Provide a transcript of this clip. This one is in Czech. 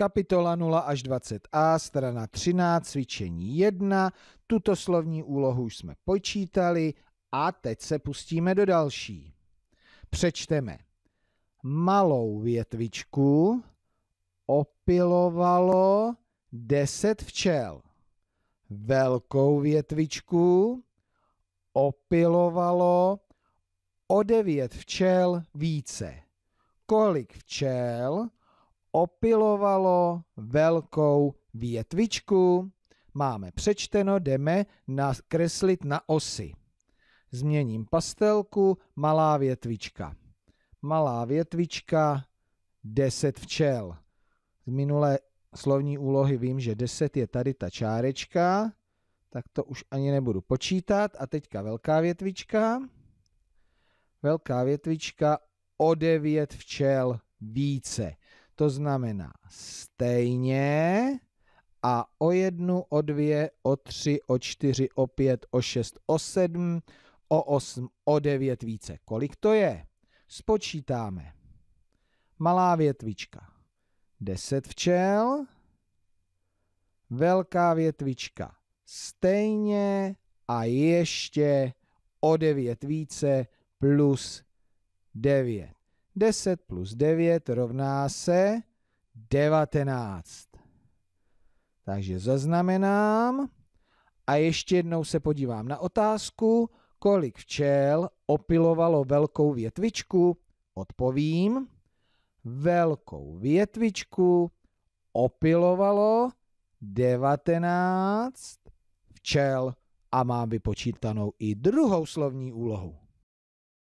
Kapitola 0 až 20a, strana 13, cvičení 1. Tuto slovní úlohu už jsme počítali a teď se pustíme do další. Přečteme. Malou větvičku opilovalo 10 včel. Velkou větvičku opilovalo o 9 včel více. Kolik včel opilovalo velkou větvičku. Máme přečteno, jdeme nakreslit na osy. Změním pastelku, malá větvička. Malá větvička, 10 včel. Z minulé slovní úlohy vím, že 10 je tady ta čárečka, tak to už ani nebudu počítat. A teďka velká větvička. Velká větvička o 9 včel více. To znamená stejně a o jednu, o dvě, o tři, o čtyři, o pět, o šest, o sedm, o osm, o devět více. Kolik to je? Spočítáme. Malá větvička. Deset včel. Velká větvička. Stejně a ještě o devět více plus devět. 10 plus 9 rovná se 19. Takže zaznamenám a ještě jednou se podívám na otázku, kolik včel opilovalo velkou větvičku. Odpovím, velkou větvičku opilovalo 19 včel a mám vypočítanou i druhou slovní úlohu.